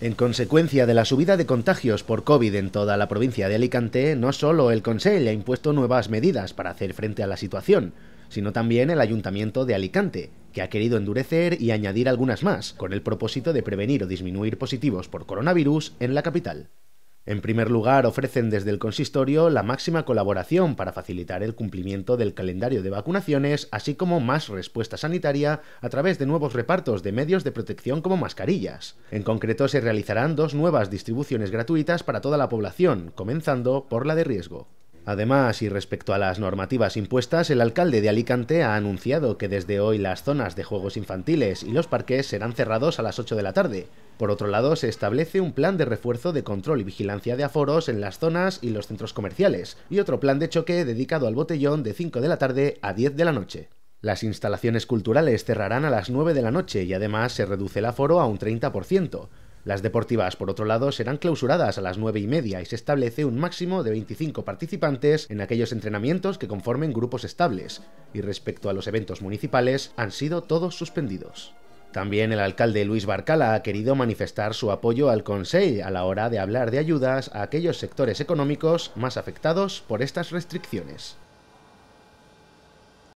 En consecuencia de la subida de contagios por COVID en toda la provincia de Alicante, no solo el Consejo ha impuesto nuevas medidas para hacer frente a la situación, sino también el Ayuntamiento de Alicante, que ha querido endurecer y añadir algunas más, con el propósito de prevenir o disminuir positivos por coronavirus en la capital. En primer lugar, ofrecen desde el consistorio la máxima colaboración para facilitar el cumplimiento del calendario de vacunaciones, así como más respuesta sanitaria a través de nuevos repartos de medios de protección como mascarillas. En concreto, se realizarán dos nuevas distribuciones gratuitas para toda la población, comenzando por la de riesgo. Además, y respecto a las normativas impuestas, el alcalde de Alicante ha anunciado que desde hoy las zonas de juegos infantiles y los parques serán cerrados a las 8 de la tarde. Por otro lado, se establece un plan de refuerzo de control y vigilancia de aforos en las zonas y los centros comerciales, y otro plan de choque dedicado al botellón de 5 de la tarde a 10 de la noche. Las instalaciones culturales cerrarán a las 9 de la noche y además se reduce el aforo a un 30%. Las deportivas, por otro lado, serán clausuradas a las 9 y media y se establece un máximo de 25 participantes en aquellos entrenamientos que conformen grupos estables, y respecto a los eventos municipales, han sido todos suspendidos. También el alcalde Luis Barcala ha querido manifestar su apoyo al Consejo a la hora de hablar de ayudas a aquellos sectores económicos más afectados por estas restricciones.